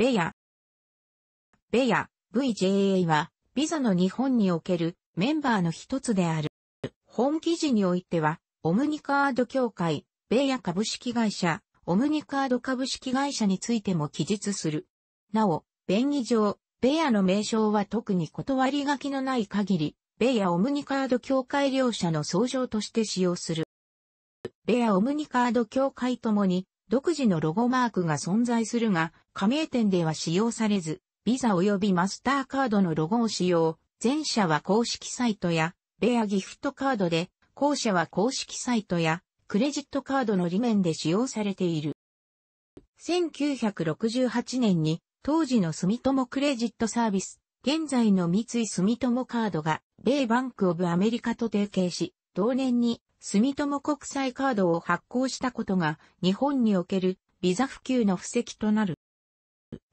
ベヤ。ベヤ、VJA は、ビザの日本におけるメンバーの一つである。本記事においては、オムニカード協会、ベヤ株式会社、オムニカード株式会社についても記述する。なお、便宜上、ベヤの名称は特に断り書きのない限り、ベヤオムニカード協会両社の総称として使用する。ベヤオムニカード協会ともに、独自のロゴマークが存在するが、加盟店では使用されず、ビザ及びマスターカードのロゴを使用。前者は公式サイトや、レアギフトカードで、後者は公式サイトや、クレジットカードの裏面で使用されている。1968年に、当時の住友クレジットサービス、現在の三井住友カードが、米バンクオブアメリカと提携し、同年に住友国際カードを発行したことが日本におけるビザ普及の布石となる。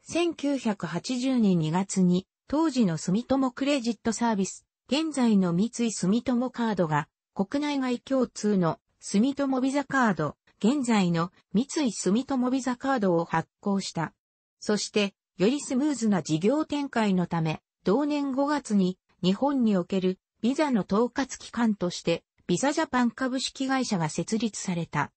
1980年2月に当時の住友クレジットサービス、現在の三井住友カードが国内外共通の住友ビザカード、現在の三井住友ビザカードを発行した。そして、よりスムーズな事業展開のため、同年5月に日本におけるビザの統括機関としてビザジャパン株式会社が設立された。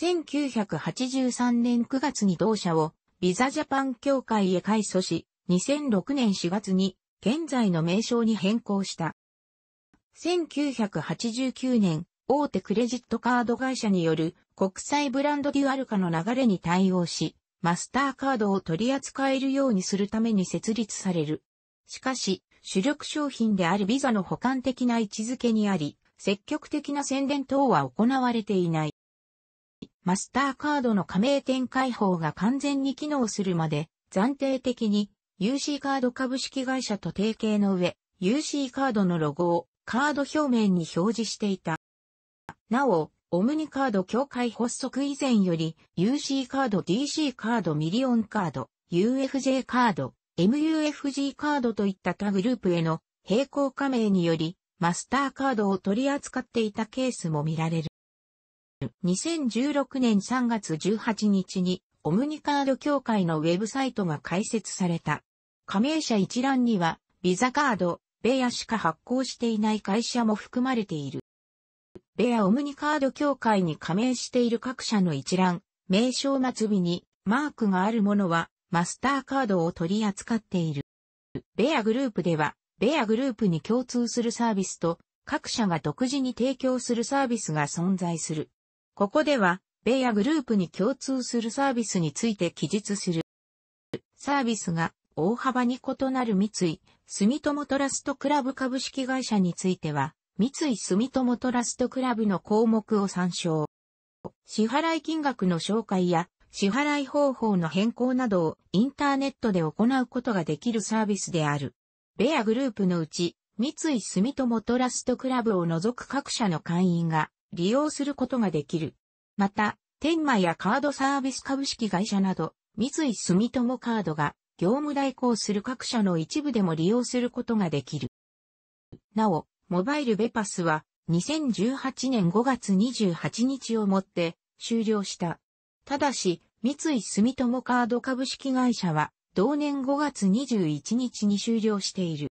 1983年9月に同社をビザジャパン協会へ改組し、2006年4月に現在の名称に変更した。1989年、大手クレジットカード会社による国際ブランドデュアル化の流れに対応し、マスターカードを取り扱えるようにするために設立される。しかし、主力商品であるビザの補完的な位置づけにあり、積極的な宣伝等は行われていない。マスターカードの加盟店開放が完全に機能するまで、暫定的に UC カード株式会社と提携の上、UC カードのロゴをカード表面に表示していた。なお、オムニカード協会発足以前より、UC カード、DC カード、ミリオンカード、UFJ カード、MUFG カードといった他グループへの並行加盟により、マスターカードを取り扱っていたケースも見られる。2016年3月18日にオムニカード協会のウェブサイトが開設された。加盟者一覧には、ビザカード、ベアしか発行していない会社も含まれている。ベアオムニカード協会に加盟している各社の一覧、名称末尾にマークがあるものはマスターカードを取り扱っている。ベアグループではベアグループに共通するサービスと、各社が独自に提供するサービスが存在する。ここでは、ベアグループに共通するサービスについて記述する。サービスが大幅に異なる三井、住友トラストクラブ株式会社については、三井住友トラストクラブの項目を参照。支払金額の紹介や支払い方法の変更などをインターネットで行うことができるサービスである。ベアグループのうち、三井住友トラストクラブを除く各社の会員が利用することができる。また、天満やカードサービス株式会社など、三井住友カードが業務代行する各社の一部でも利用することができる。なお、モバイルベパスは2018年5月28日をもって終了した。ただし、三井住友カード株式会社は同年5月21日に終了している。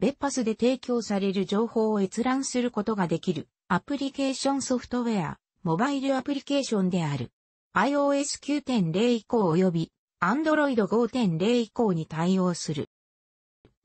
別パスで提供される情報を閲覧することができるアプリケーションソフトウェア、モバイルアプリケーションである。iOS 9.0以降及び Android 5.0以降に対応する。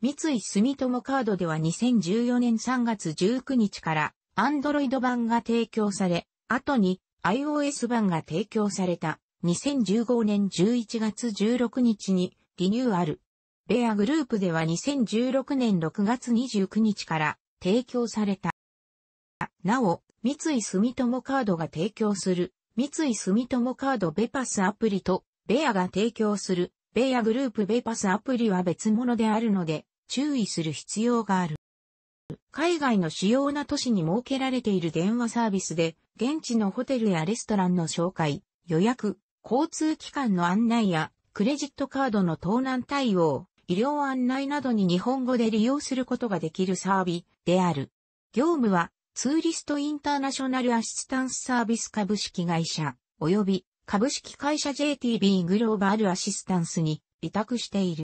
三井住友カードでは2014年3月19日から Android 版が提供され、後に iOS 版が提供された。2015年11月16日にリニューアル。ベアグループでは2016年6月29日から提供された。なお、三井住友カードが提供する三井住友カードベパスアプリとベアが提供するベアグループベパスアプリは別物であるので注意する必要がある。海外の主要な都市に設けられている電話サービスで現地のホテルやレストランの紹介、予約、交通機関の案内や、クレジットカードの盗難対応、医療案内などに日本語で利用することができるサービスである。業務は、ツーリストインターナショナルアシスタンスサービス株式会社、及び株式会社 JTB グローバルアシスタンスに委託している。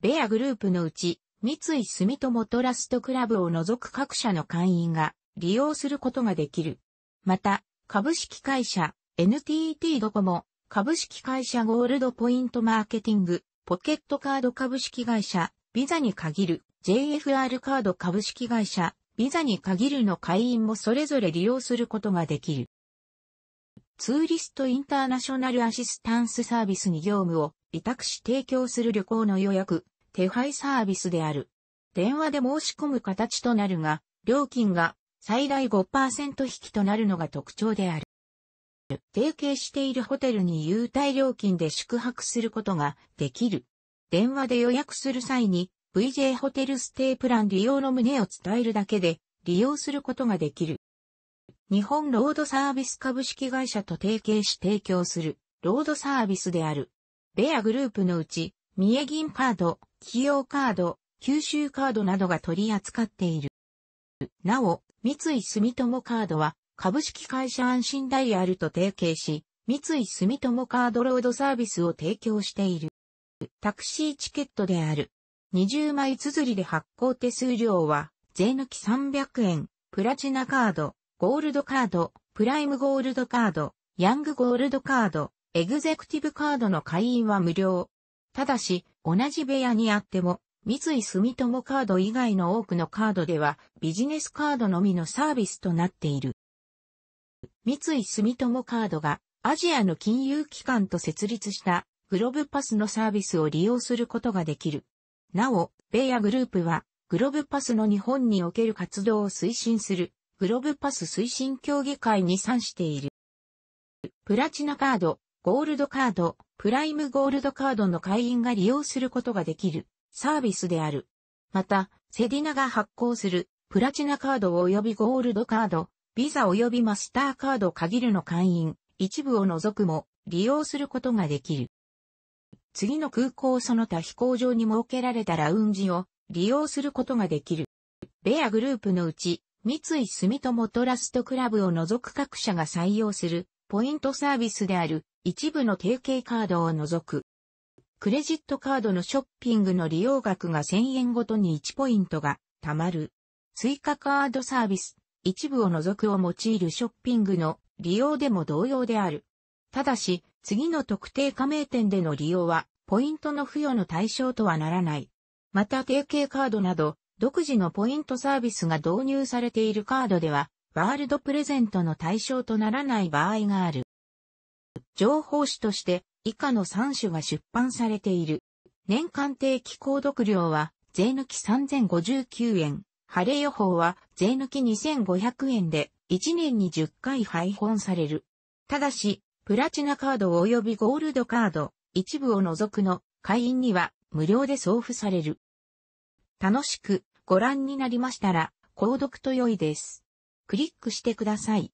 ベアグループのうち、三井住友トラストクラブを除く各社の会員が利用することができる。また、株式会社 NTT ドコモ、株式会社ゴールドポイントマーケティング、ポケットカード株式会社、ビザに限る、JFR カード株式会社、ビザに限るの会員もそれぞれ利用することができる。ツーリストインターナショナルアシスタンスサービスに業務を委託し提供する旅行の予約、手配サービスである。電話で申し込む形となるが、料金が最大5%引きとなるのが特徴である。提携しているホテルに優待料金で宿泊することができる。電話で予約する際に VJ ホテルステイプラン利用の旨を伝えるだけで利用することができる。日本ロードサービス株式会社と提携し提供するロードサービスである。ベアグループのうち、三重銀カード、企業カード、九州カードなどが取り扱っている。なお、三井住友カードは株式会社安心ダイヤルと提携し、三井住友カードロードサービスを提供している。タクシーチケットである。20枚綴りで発行手数料は、税抜き300円、プラチナカード、ゴールドカード、プライムゴールドカード、ヤングゴールドカード、エグゼクティブカードの会員は無料。ただし、同じ部屋にあっても、三井住友カード以外の多くのカードでは、ビジネスカードのみのサービスとなっている。三井住友カードがアジアの金融機関と設立したグロブパスのサービスを利用することができる。なお、ベイアグループはグロブパスの日本における活動を推進するグロブパス推進協議会に参している。プラチナカード、ゴールドカード、プライムゴールドカードの会員が利用することができるサービスである。また、セディナが発行するプラチナカード及びゴールドカード、ビザ及びマスターカード限るの会員、一部を除くも利用することができる。次の空港その他飛行場に設けられたラウンジを利用することができる。ベアグループのうち、三井住友トラストクラブを除く各社が採用するポイントサービスである一部の提携カードを除く。クレジットカードのショッピングの利用額が1000円ごとに1ポイントが貯まる。追加カードサービス。一部を除くを用いるショッピングの利用でも同様である。ただし、次の特定加盟店での利用は、ポイントの付与の対象とはならない。また提携カードなど、独自のポイントサービスが導入されているカードでは、ワールドプレゼントの対象とならない場合がある。情報誌として以下の3種が出版されている。年間定期購読料は税抜き3059円。晴れ予報は税抜き2500円で1年に10回配本される。ただし、プラチナカード及びゴールドカード、一部を除くの会員には無料で送付される。楽しくご覧になりましたら、購読と良いです。クリックしてください。